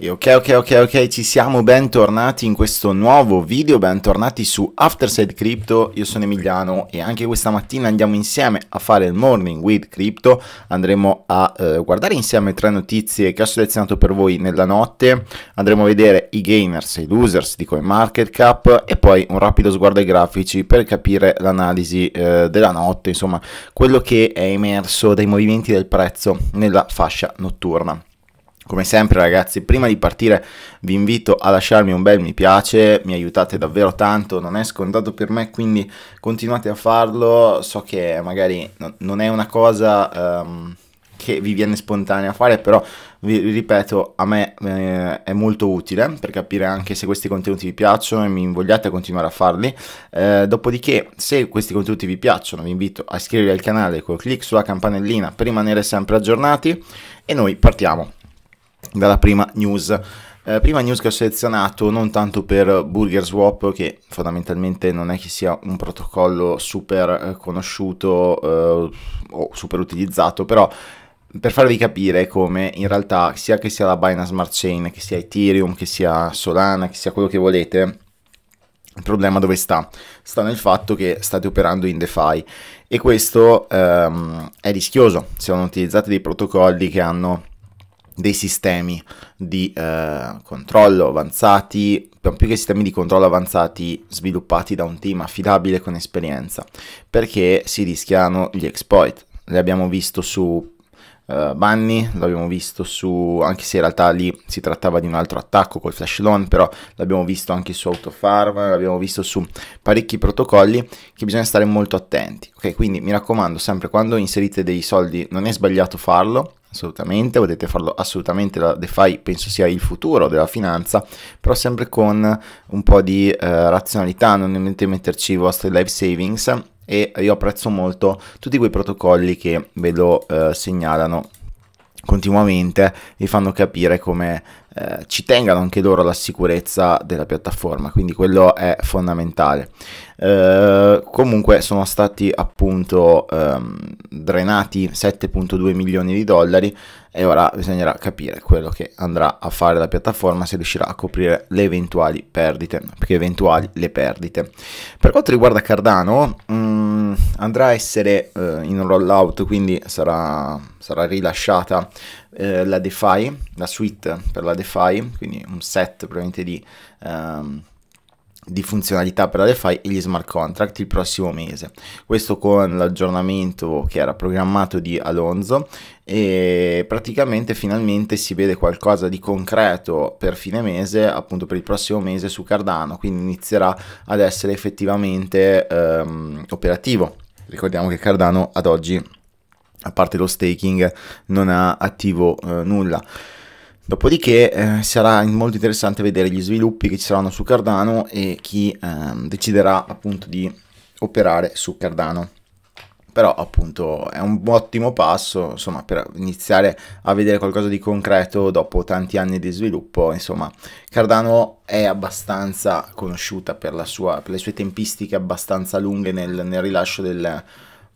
E ok, ok, ok, ok, ci siamo, bentornati in questo nuovo video, bentornati su Afterside Crypto, io sono Emiliano e anche questa mattina andiamo insieme a fare il Morning with Crypto, andremo a eh, guardare insieme tre notizie che ho selezionato per voi nella notte, andremo a vedere i gainers e i losers di CoinMarketCap e poi un rapido sguardo ai grafici per capire l'analisi eh, della notte, insomma quello che è emerso dai movimenti del prezzo nella fascia notturna. Come sempre ragazzi, prima di partire vi invito a lasciarmi un bel mi piace, mi aiutate davvero tanto, non è scontato per me, quindi continuate a farlo, so che magari non è una cosa um, che vi viene spontanea a fare, però vi ripeto, a me eh, è molto utile per capire anche se questi contenuti vi piacciono e mi invogliate a continuare a farli. Eh, dopodiché, se questi contenuti vi piacciono, vi invito a iscrivervi al canale col clic sulla campanellina per rimanere sempre aggiornati e noi partiamo dalla prima news. Eh, prima news che ho selezionato non tanto per Burger Swap, che fondamentalmente non è che sia un protocollo super eh, conosciuto eh, o super utilizzato, però per farvi capire come in realtà sia che sia la Binance Smart Chain, che sia Ethereum, che sia Solana, che sia quello che volete, il problema dove sta? Sta nel fatto che state operando in DeFi e questo ehm, è rischioso se non utilizzate dei protocolli che hanno dei sistemi di eh, controllo avanzati, più che sistemi di controllo avanzati sviluppati da un team affidabile con esperienza, perché si rischiano gli exploit. Li abbiamo visto su eh, Bunny, l'abbiamo visto su, anche se in realtà lì si trattava di un altro attacco col flash loan, però l'abbiamo visto anche su Autofarm, l'abbiamo visto su parecchi protocolli che bisogna stare molto attenti. Ok, quindi mi raccomando sempre quando inserite dei soldi non è sbagliato farlo assolutamente, potete farlo assolutamente, la DeFi penso sia il futuro della finanza, però sempre con un po' di eh, razionalità, non dovete metterci i vostri life savings e io apprezzo molto tutti quei protocolli che ve lo eh, segnalano continuamente e fanno capire come eh, ci tengano anche loro alla sicurezza della piattaforma, quindi quello è fondamentale. Eh, comunque sono stati appunto ehm, drenati 7.2 milioni di dollari e ora bisognerà capire quello che andrà a fare la piattaforma se riuscirà a coprire le eventuali perdite, perché eventuali le perdite. Per quanto riguarda Cardano, mh, mm, andrà a essere eh, in rollout, quindi sarà, sarà rilasciata eh, la DeFi, la suite per la DeFi, quindi un set probabilmente di, ehm, di funzionalità per la DeFi e gli smart contract il prossimo mese. Questo con l'aggiornamento che era programmato di Alonso e praticamente finalmente si vede qualcosa di concreto per fine mese, appunto per il prossimo mese su Cardano, quindi inizierà ad essere effettivamente ehm, operativo. Ricordiamo che Cardano ad oggi è a parte lo staking, non ha attivo eh, nulla. Dopodiché eh, sarà molto interessante vedere gli sviluppi che ci saranno su Cardano e chi eh, deciderà appunto di operare su Cardano. Però appunto è un ottimo passo, insomma, per iniziare a vedere qualcosa di concreto dopo tanti anni di sviluppo, insomma, Cardano è abbastanza conosciuta per, sua, per le sue tempistiche abbastanza lunghe nel, nel rilascio del,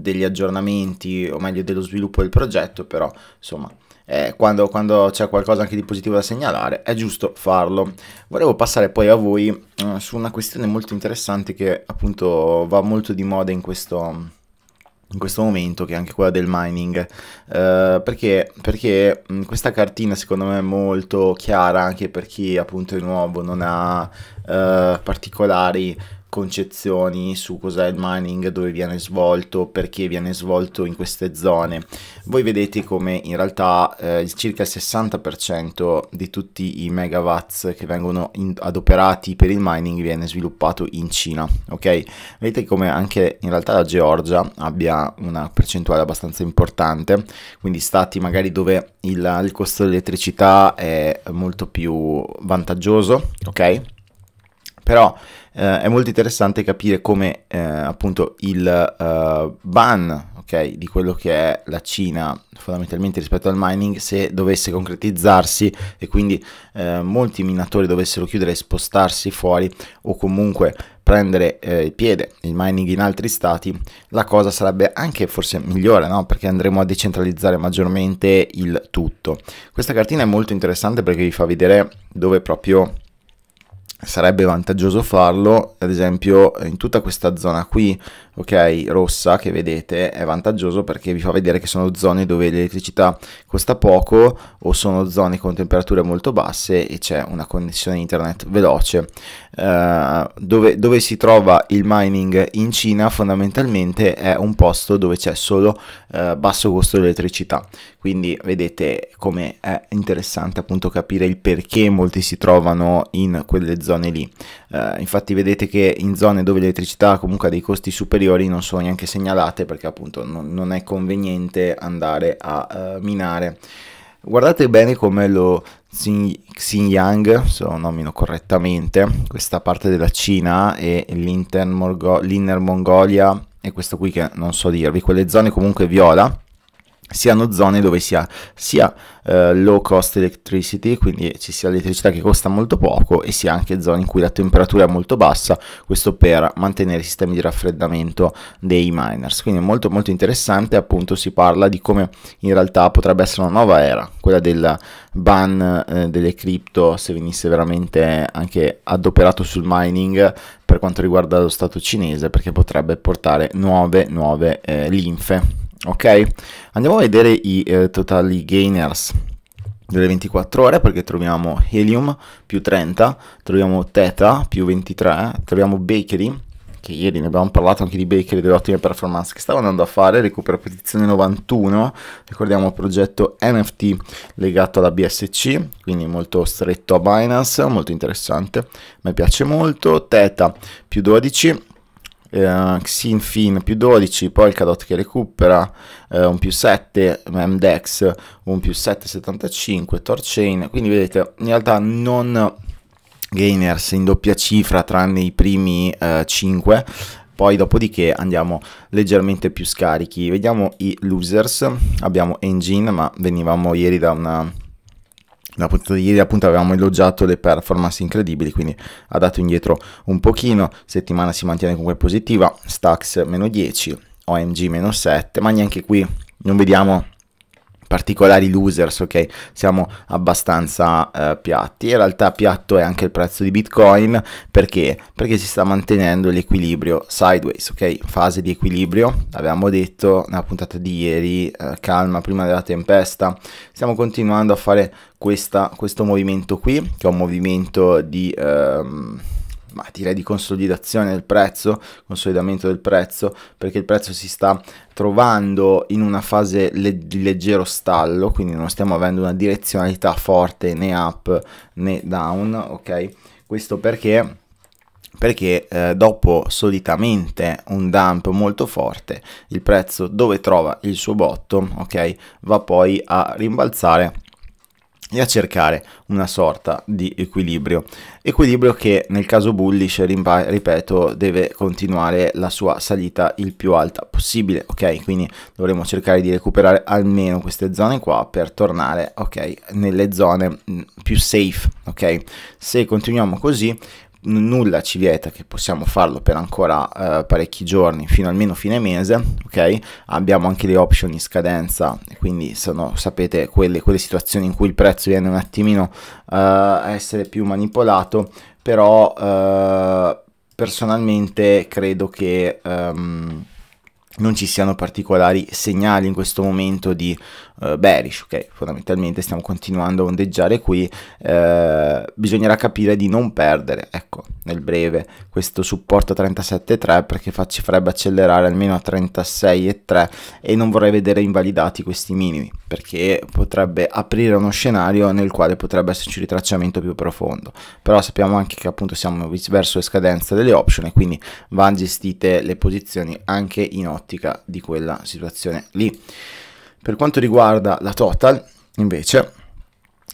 degli aggiornamenti o meglio dello sviluppo del progetto, però insomma eh, quando, quando c'è qualcosa anche di positivo da segnalare è giusto farlo. Volevo passare poi a voi eh, su una questione molto interessante che appunto va molto di moda in questo in questo momento, che è anche quella del mining, eh, perché, perché mm, questa cartina secondo me è molto chiara anche per chi appunto è nuovo, non ha eh, particolari concezioni su cos'è il mining, dove viene svolto, perché viene svolto in queste zone. Voi vedete come in realtà eh, circa il 60% di tutti i megawatts che vengono adoperati per il mining viene sviluppato in Cina, ok? Vedete come anche in realtà la Georgia abbia una percentuale abbastanza importante, quindi stati magari dove il, il costo dell'elettricità è molto più vantaggioso, ok? Però eh, è molto interessante capire come eh, appunto il eh, ban okay, di quello che è la Cina fondamentalmente rispetto al mining se dovesse concretizzarsi e quindi eh, molti minatori dovessero chiudere e spostarsi fuori o comunque prendere eh, il piede il mining in altri stati, la cosa sarebbe anche forse migliore, no? perché andremo a decentralizzare maggiormente il tutto. Questa cartina è molto interessante perché vi fa vedere dove proprio sarebbe vantaggioso farlo, ad esempio in tutta questa zona qui ok, rossa che vedete è vantaggioso perché vi fa vedere che sono zone dove l'elettricità costa poco o sono zone con temperature molto basse e c'è una connessione internet veloce. Uh, dove, dove, si trova il mining in Cina fondamentalmente è un posto dove c'è solo uh, basso costo dell'elettricità. Quindi vedete come è interessante appunto capire il perché molti si trovano in quelle zone lì. Uh, infatti vedete che in zone dove l'elettricità comunque ha dei costi superiori ulteriori non sono neanche segnalate perché appunto non, non è conveniente andare a uh, minare. Guardate bene come lo Xinjiang, se lo nomino correttamente, questa parte della Cina e l'Inner Mongolia e questo qui che non so dirvi, quelle zone comunque viola, siano zone dove si ha sia uh, low cost electricity, quindi ci sia l'elettricità che costa molto poco e sia anche zone in cui la temperatura è molto bassa, questo per mantenere i sistemi di raffreddamento dei miners. Quindi è molto molto interessante, appunto si parla di come in realtà potrebbe essere una nuova era, quella del ban eh, delle cripto se venisse veramente anche adoperato sul mining per quanto riguarda lo Stato cinese, perché potrebbe portare nuove, nuove eh, linfe ok? Andiamo a vedere i eh, totali gainers delle 24 ore perché troviamo Helium più 30, troviamo Theta più 23, troviamo Bakery che ieri ne abbiamo parlato anche di Bakery delle ottime performance che stava andando a fare, recupera posizione 91, ricordiamo il progetto NFT legato alla BSC, quindi molto stretto a Binance, molto interessante, mi piace molto, Theta più 12, eh, Xinfin più 12, poi il Cadot che recupera eh, un più 7, MDEX un più 7,75, Torchain, quindi vedete in realtà non gainers in doppia cifra tranne i primi eh, 5 poi dopodiché andiamo leggermente più scarichi vediamo i losers abbiamo engine ma venivamo ieri da una la puntata di ieri appunto avevamo elogiato le performance incredibili, quindi ha dato indietro un pochino, settimana si mantiene comunque positiva, Stax meno 10, OMG meno 7, ma neanche qui non vediamo particolari losers, ok? Siamo abbastanza eh, piatti. In realtà piatto è anche il prezzo di Bitcoin, perché? Perché si sta mantenendo l'equilibrio sideways, ok? Fase di equilibrio, l'abbiamo detto nella puntata di ieri, eh, calma prima della tempesta. Stiamo continuando a fare questa, questo movimento qui, che è un movimento di... Ehm, ma direi di consolidazione del prezzo, consolidamento del prezzo, perché il prezzo si sta trovando in una fase le di leggero stallo, quindi non stiamo avendo una direzionalità forte né up né down, ok? Questo perché perché eh, dopo solitamente un dump molto forte il prezzo dove trova il suo bottom ok va poi a rimbalzare e a cercare una sorta di equilibrio. Equilibrio che nel caso bullish, ripeto, deve continuare la sua salita il più alta possibile, ok? Quindi dovremo cercare di recuperare almeno queste zone qua per tornare, ok, nelle zone mm, più safe, ok? Se continuiamo così nulla ci vieta che possiamo farlo per ancora eh, parecchi giorni, fino almeno fine mese, ok? Abbiamo anche le option in scadenza, quindi sono, sapete, quelle, quelle situazioni in cui il prezzo viene un attimino eh, a essere più manipolato, però eh, personalmente credo che... Ehm, non ci siano particolari segnali in questo momento di eh, bearish, ok? Fondamentalmente stiamo continuando a ondeggiare qui, eh, bisognerà capire di non perdere, ecco, nel breve, questo supporto a 37,3 perché fa, ci farebbe accelerare almeno a 36,3 e non vorrei vedere invalidati questi minimi, perché potrebbe aprire uno scenario nel quale potrebbe esserci un ritracciamento più profondo, però sappiamo anche che appunto siamo verso le scadenze delle option e quindi vanno gestite le posizioni anche in ottica di quella situazione lì. Per quanto riguarda la total, invece,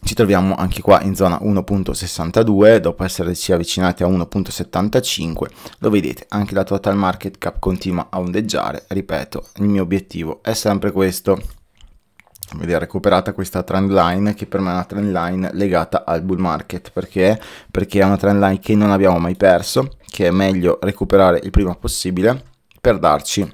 ci troviamo anche qua in zona 1.62, dopo esserci avvicinati a 1.75, lo vedete, anche la total market cap continua a ondeggiare, ripeto, il mio obiettivo è sempre questo, vedere recuperata questa trend line che per me è una trend line legata al bull market perché perché è una trend line che non abbiamo mai perso che è meglio recuperare il prima possibile per darci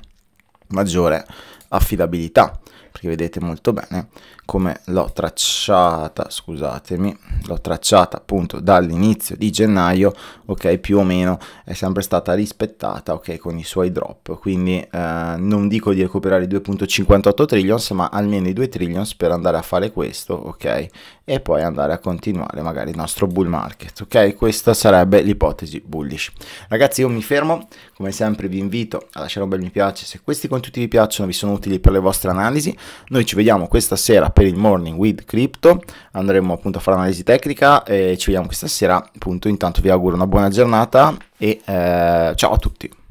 maggiore affidabilità perché vedete molto bene come l'ho tracciata, scusatemi, l'ho tracciata appunto dall'inizio di gennaio, ok, più o meno è sempre stata rispettata, ok, con i suoi drop, quindi eh, non dico di recuperare i 2.58 trillions, ma almeno i 2 trillions per andare a fare questo, ok, e poi andare a continuare magari il nostro bull market, ok, questa sarebbe l'ipotesi bullish. Ragazzi, io mi fermo, come sempre vi invito a lasciare un bel mi piace se questi contenuti vi piacciono, vi sono utili per le vostre analisi, noi ci vediamo questa sera per il Morning with Crypto, andremo appunto a fare l'analisi tecnica e ci vediamo questa sera. Appunto, intanto vi auguro una buona giornata e eh, ciao a tutti.